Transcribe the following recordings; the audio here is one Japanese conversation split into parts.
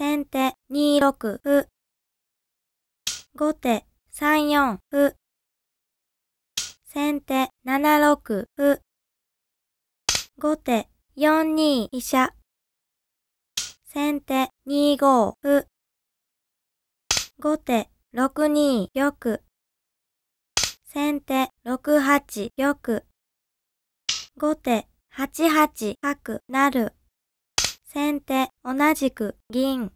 先手2六歩。後手3四歩。先手7六歩。後手4二飛車。先手2五歩。後手6二玉。先手6八玉。後手8八角なる。先手同じく銀。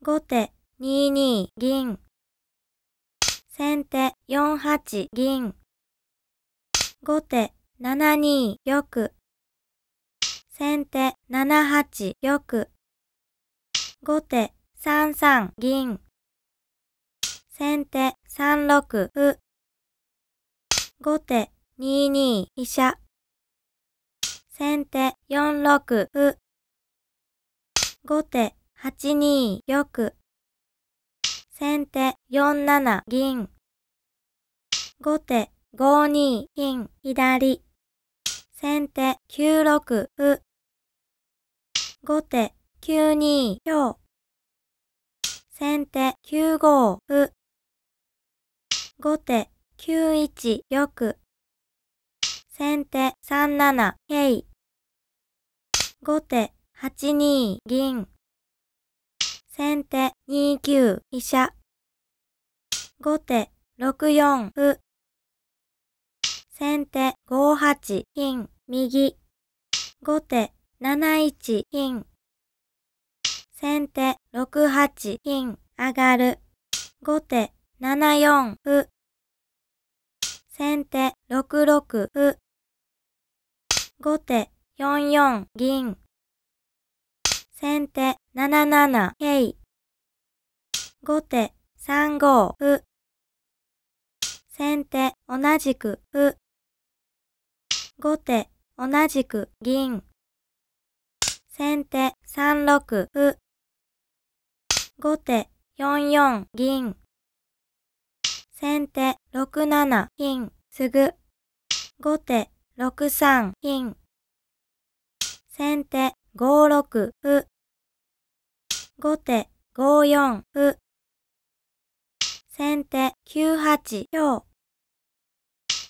後手2二銀。先手4八銀。後手7二玉。先手7八玉。後手3三銀。先手3六う。後手2二飛車。先手4六う。後手8二玉。先手4七銀。後手5二金左。先手9六歩。後手9二強。先手9五歩。後手9一玉。先手3七桂。後手8二銀。先手2九飛車。後手6四歩。先手5八金右。後手7一金。先手6八金上がる。後手7四歩。先手6六歩。後手4四銀。先手 77K。後手3五歩。先手同じく歩。後手同じく銀。先手3六歩。後手4四銀。先手6七金、すぐ。後手6三金。先手5六歩。後手5四歩。先手9八強。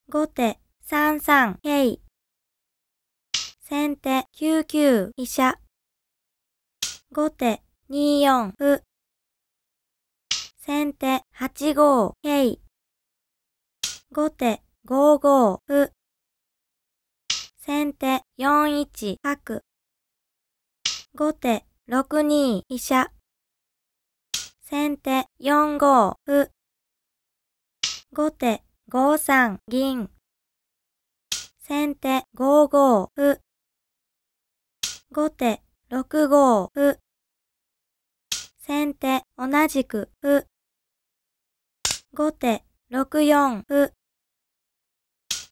後手3三桂。先手9九飛車。後手2四歩。先手8五桂。後手5五歩。先手4一角。後手6二飛車。先手4五歩。後手5三銀。先手5五歩。後手6五歩。先手同じく歩。後手6四歩。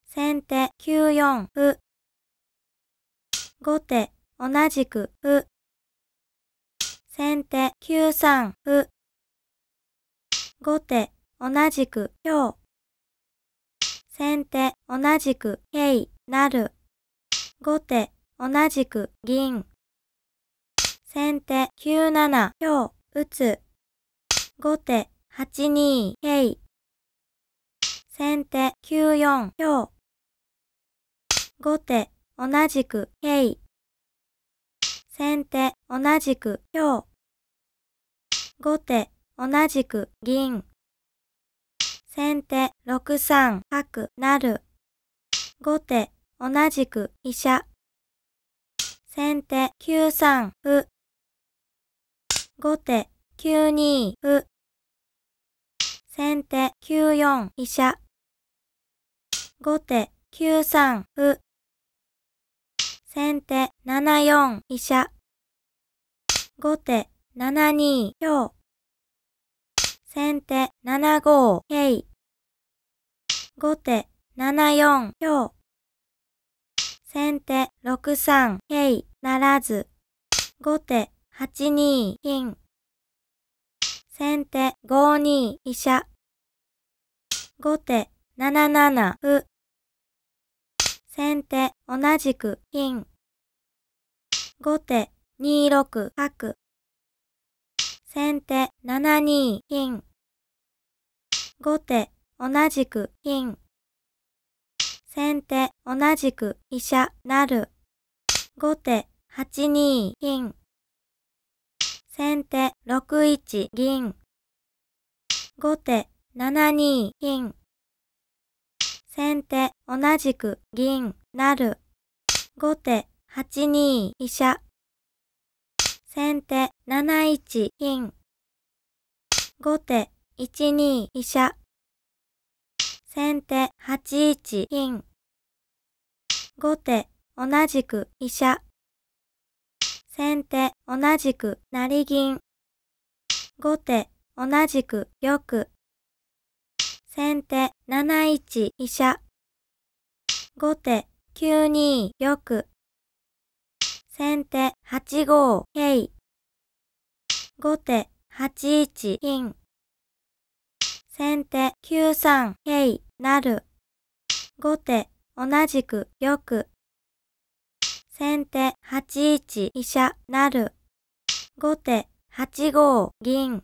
先手9四歩。後手同じく歩。先手9三歩。後手同じく今日。先手同じくいなる。後手同じく銀。先手9七今日打つ。後手8二い。先手9四今日。後手同じくい。先手同じく今日。後手同じく銀。先手六三白、なる。後手同じく医者。先手九三う。後手九二う。先手九四医者。後手九三う。先手7四飛車。後手7二強。先手7五桂。後手7四強。先手6三桂ならず。後手8二金。先手5二飛車。後手7七歩。先手同じく金。後手2六角。先手7二金。後手同じく金。先手同じく飛車なる。後手8二金。先手6一銀。後手7二金。先手、同じく、銀、なる。後手、八二、飛車。先手、七一、金。後手、一二、飛車。先手、八一、金。後手、同じく、飛車。先手、同じく、成銀。後手、同じく、玉。先手7一飛車。後手9二玉。先手8五桂。後手8一金。先手9三桂なる。後手同じく玉。先手8一飛車なる。後手8五銀。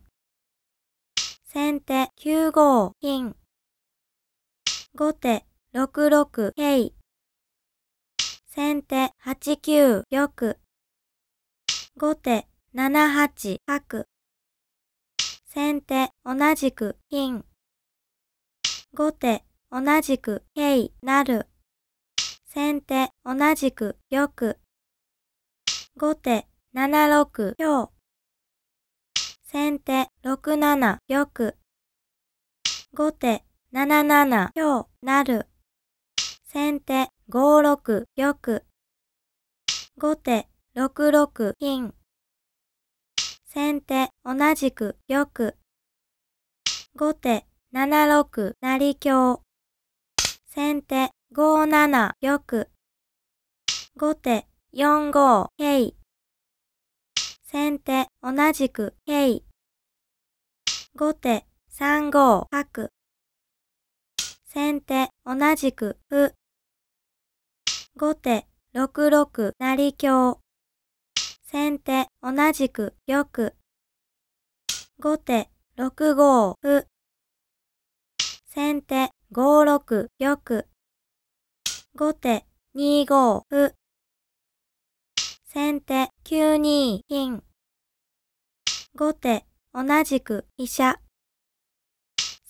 先手9五金。後手6六桂。先手8九玉。後手7八角。先手同じく金。後手同じく桂なる。先手同じく玉。後手7六強。先手6七玉。後手七七日、なる。先手五六玉。後手六六金。先手同じく玉。後手七六成強。先手五七玉。後手四五桂。先手同じく桂。後手三五角。先手同じく歩。後手6六成香。先手同じく玉。後手6五歩。先手5六玉。後手2五歩。先手九二金。後手同じく飛車。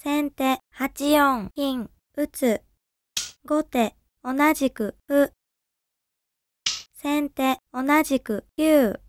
先手8四金、打つ。後手、同じく、歩。先手、同じく、9。